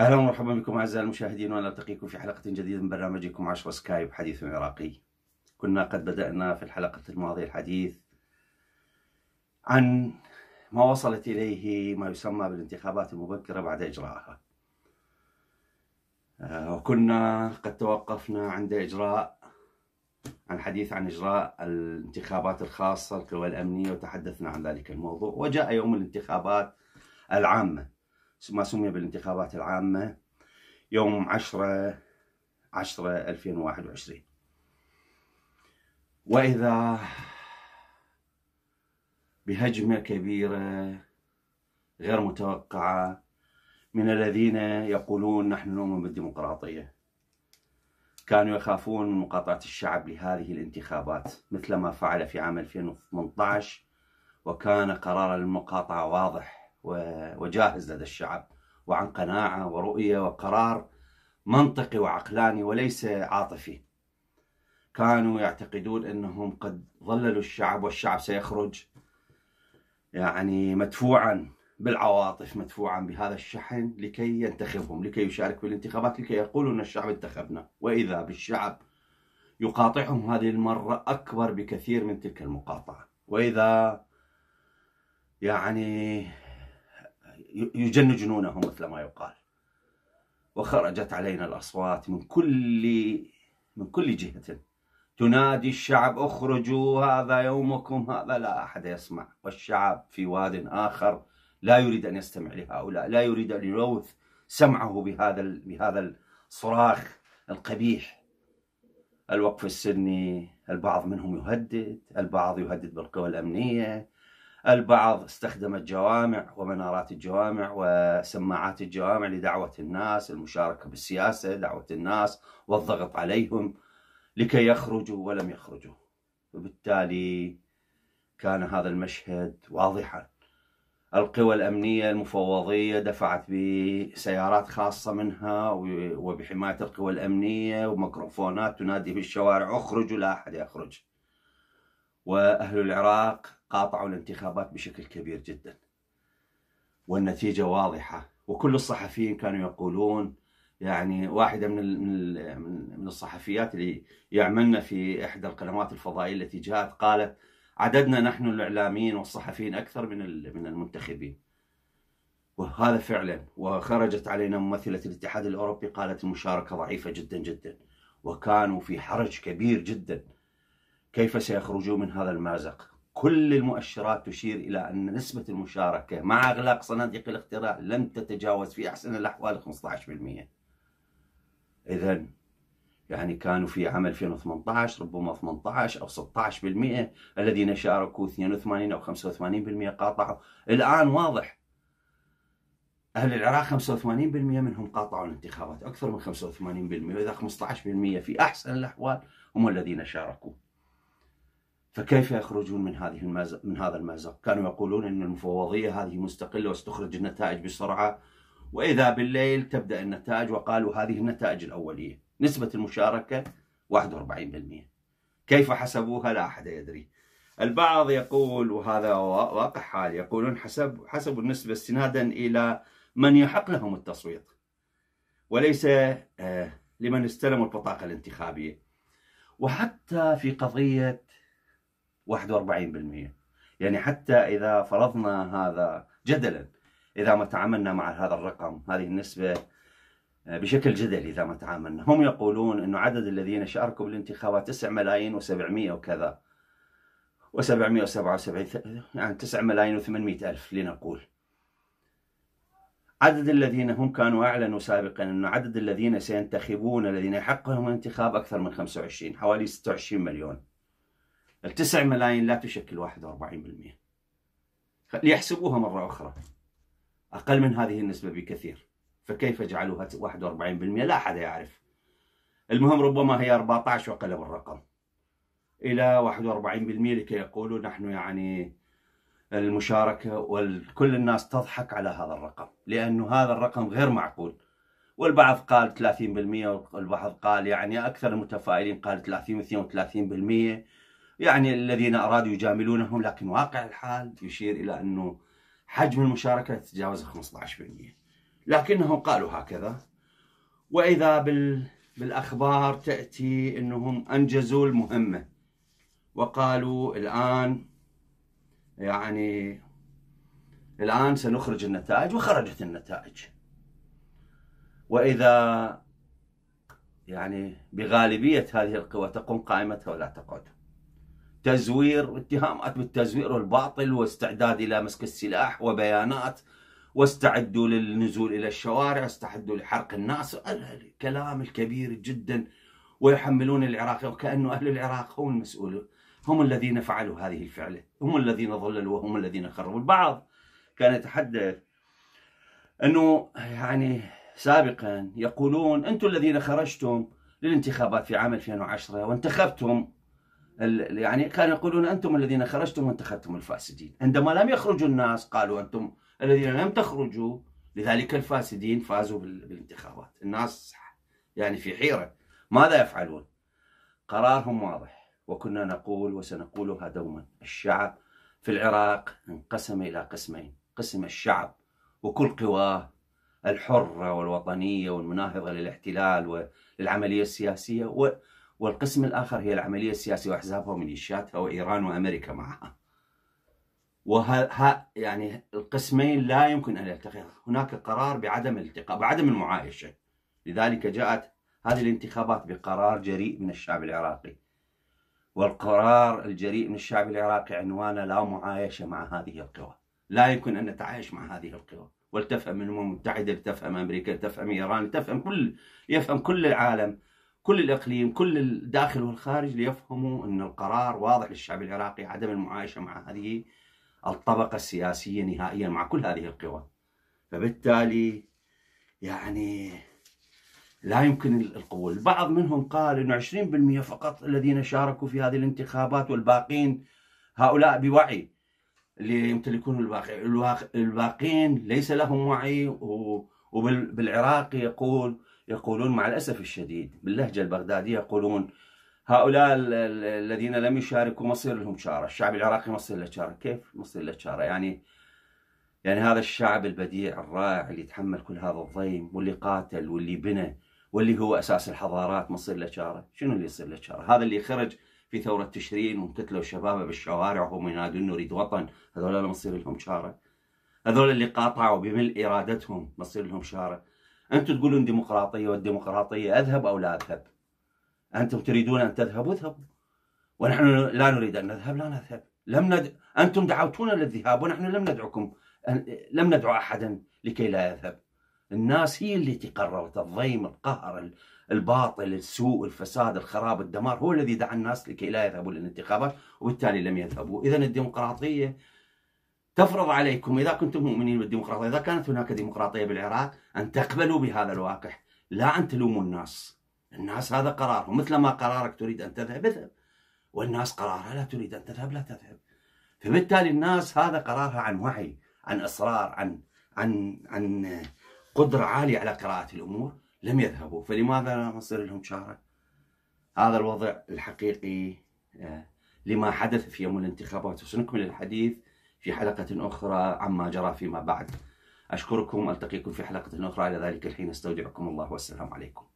اهلا ومرحبا بكم اعزائي المشاهدين ونلتقيكم في حلقه جديده من برنامجكم 10 سكايب حديث عراقي. كنا قد بدانا في الحلقه الماضيه الحديث عن ما وصلت اليه ما يسمى بالانتخابات المبكره بعد اجراءها. آه، وكنا قد توقفنا عند اجراء عن حديث عن اجراء الانتخابات الخاصه القوى الامنيه وتحدثنا عن ذلك الموضوع وجاء يوم الانتخابات العامه. ما سمي بالانتخابات العامة يوم 10 10 2021 وإذا بهجمة كبيرة غير متوقعة من الذين يقولون نحن نؤمن بالديمقراطية كانوا يخافون من مقاطعة الشعب لهذه الانتخابات مثل ما فعل في عام 2018 وكان قرار المقاطعة واضح وجاهز لدى الشعب وعن قناعة ورؤية وقرار منطقي وعقلاني وليس عاطفي كانوا يعتقدون أنهم قد ظللوا الشعب والشعب سيخرج يعني مدفوعا بالعواطف مدفوعا بهذا الشحن لكي ينتخبهم لكي يشارك في الانتخابات لكي يقولوا أن الشعب انتخبنا وإذا بالشعب يقاطعهم هذه المرة أكبر بكثير من تلك المقاطعة وإذا يعني يجن جنونهم مثل ما يقال وخرجت علينا الأصوات من كل من كل جهة تنادي الشعب اخرجوا هذا يومكم هذا لا أحد يسمع والشعب في واد آخر لا يريد أن يستمع لهؤلاء لا يريد أن يلوث سمعه بهذا بهذا الصراخ القبيح الوقف السني البعض منهم يهدد البعض يهدد بالقوى الأمنية البعض استخدم الجوامع ومنارات الجوامع وسماعات الجوامع لدعوة الناس المشاركة بالسياسة دعوة الناس والضغط عليهم لكي يخرجوا ولم يخرجوا وبالتالي كان هذا المشهد واضحا القوى الأمنية المفوضية دفعت بسيارات خاصة منها وبحماية القوى الأمنية وميكروفونات تنادي في الشوارع اخرجوا لا أحد يخرج وأهل العراق قاطعوا الانتخابات بشكل كبير جدا والنتيجة واضحة وكل الصحفيين كانوا يقولون يعني واحدة من من الصحفيات اللي يعملنا في إحدى القنوات الفضائية التي جاءت قالت عددنا نحن الإعلاميين والصحفيين أكثر من من المنتخبين وهذا فعلا وخرجت علينا ممثلة الاتحاد الأوروبي قالت المشاركة ضعيفة جدا جدا وكانوا في حرج كبير جدا كيف سيخرجوا من هذا المازق كل المؤشرات تشير إلى أن نسبة المشاركة مع إغلاق صناديق الاقتراع لم تتجاوز في أحسن الأحوال 15% إذا يعني كانوا في عام 2018 ربما 18 أو 16% الذين شاركوا 82 أو 85% قاطعوا الآن واضح أهل العراق 85% منهم قاطعوا الانتخابات أكثر من 85% وإذا 15% في أحسن الأحوال هم الذين شاركوا فكيف يخرجون من هذه المازق من هذا المازق؟ كانوا يقولون ان المفوضيه هذه مستقله واستخرج النتائج بسرعه واذا بالليل تبدا النتائج وقالوا هذه النتائج الاوليه، نسبه المشاركه 41%. كيف حسبوها لا احد يدري. البعض يقول وهذا واقع حال يقولون حسب حسبوا النسبه استنادا الى من يحق لهم التصويت وليس آه، لمن استلموا البطاقه الانتخابيه. وحتى في قضيه 41% يعني حتى إذا فرضنا هذا جدلا إذا ما تعاملنا مع هذا الرقم هذه النسبة آه، بشكل جدلي إذا ما تعاملنا هم يقولون أنه عدد الذين شاركوا بالانتخابات 9 ملايين و700 وكذا و777 يعني 9 ملايين و800 ألف لنقول عدد الذين هم كانوا أعلنوا سابقا أنه عدد الذين سينتخبون الذين يحق لهم الانتخاب أكثر من 25 حوالي 26 مليون التسع ملايين لا تشكل 41% ليحسبوها مرة أخرى أقل من هذه النسبة بكثير فكيف جعلوها 41% لا أحد يعرف المهم ربما هي 14 وقلب الرقم إلى 41% لكي يقولوا نحن يعني المشاركة وكل الناس تضحك على هذا الرقم لأنه هذا الرقم غير معقول والبعض قال 30% والبعض قال يعني أكثر المتفائلين قال 30 و 32% يعني الذين أرادوا يجاملونهم لكن واقع الحال يشير إلى أنه حجم المشاركة تتجاوز 15% لكنهم قالوا هكذا وإذا بال بالأخبار تأتي أنهم أنجزوا المهمة وقالوا الآن يعني الآن سنخرج النتائج وخرجت النتائج وإذا يعني بغالبية هذه القوى تقوم قائمتها ولا تقعد تزوير اتهامات بالتزوير والباطل واستعداد الى مسك السلاح وبيانات واستعدوا للنزول الى الشوارع استعدوا لحرق الناس الكلام الكبير جدا ويحملون العراق وكانه اهل العراق هم المسؤولون هم الذين فعلوا هذه الفعله هم الذين ضللوا وهم الذين خربوا البعض كان يتحدث انه يعني سابقا يقولون انتم الذين خرجتم للانتخابات في عام 2010 وانتخبتم يعني كانوا يقولون أنتم الذين خرجتم وانتخبتم الفاسدين عندما لم يخرجوا الناس قالوا أنتم الذين لم تخرجوا لذلك الفاسدين فازوا بالانتخابات الناس يعني في حيرة ماذا يفعلون قرارهم واضح وكنا نقول وسنقولها دوما الشعب في العراق انقسم إلى قسمين قسم الشعب وكل قواه الحرة والوطنية والمناهضة للاحتلال والعملية السياسية و والقسم الآخر هي العملية السياسية وأحزابها وميليشياتها وإيران وأمريكا معها وها يعني القسمين لا يمكن أن يلتقي هناك قرار بعدم الالتقاء بعدم المعايشة لذلك جاءت هذه الانتخابات بقرار جريء من الشعب العراقي والقرار الجريء من الشعب العراقي عنوانه لا معايشة مع هذه القوى لا يمكن أن نتعايش مع هذه القوى ولتفهم الامم المتحده لتفهم امريكا لتفهم ايران لتفهم كل يفهم كل العالم كل الاقليم كل الداخل والخارج ليفهموا ان القرار واضح للشعب العراقي عدم المعايشه مع هذه الطبقه السياسيه نهائيا مع كل هذه القوى فبالتالي يعني لا يمكن القبول البعض منهم قال انه 20% فقط الذين شاركوا في هذه الانتخابات والباقين هؤلاء بوعي اللي يمتلكون الباقي الباقين ليس لهم وعي وبالعراق يقول يقولون مع الأسف الشديد باللهجة البغدادية يقولون هؤلاء الذين لم يشاركوا مصير لهم شارة الشعب العراقي مصير له شارة كيف مصير له شارة يعني يعني هذا الشعب البديع الرائع اللي يتحمل كل هذا الضيم واللي قاتل واللي بنى واللي هو أساس الحضارات مصير له شارة شنو اللي يصير له شارة هذا اللي خرج في ثورة تشرين وانقتلوا شبابه بالشوارع وهم ينادون نريد وطن هذول مصير لهم شارة هذول اللي قاطعوا بملء إرادتهم مصير لهم شارة انتم تقولون ديمقراطيه والديمقراطيه اذهب او لا اذهب انتم تريدون ان تذهبوا اذهبوا ونحن لا نريد ان نذهب لا نذهب لم ند... انتم دعوتونا للذهاب ونحن لم ندعكم لم ندعو احدا لكي لا يذهب الناس هي التي قررت الضيم القهر الباطل السوء الفساد الخراب الدمار هو الذي دعا الناس لكي لا يذهبوا للانتخابات وبالتالي لم يذهبوا اذا الديمقراطيه تفرض عليكم إذا كنتم مؤمنين بالديمقراطية إذا كانت هناك ديمقراطية بالعراق أن تقبلوا بهذا الواقع لا أن تلوموا الناس الناس هذا قرارهم مثل ما قرارك تريد أن تذهب اذهب والناس قرارها لا تريد أن تذهب لا تذهب فبالتالي الناس هذا قرارها عن وعي عن إصرار عن عن عن قدرة عالية على قراءة الأمور لم يذهبوا فلماذا لا نصير لهم شارع هذا الوضع الحقيقي آه، لما حدث في يوم الانتخابات وسنكمل الحديث في حلقة أخرى عما جرى فيما بعد أشكركم ألتقيكم في حلقة أخرى إلى ذلك الحين استودعكم الله والسلام عليكم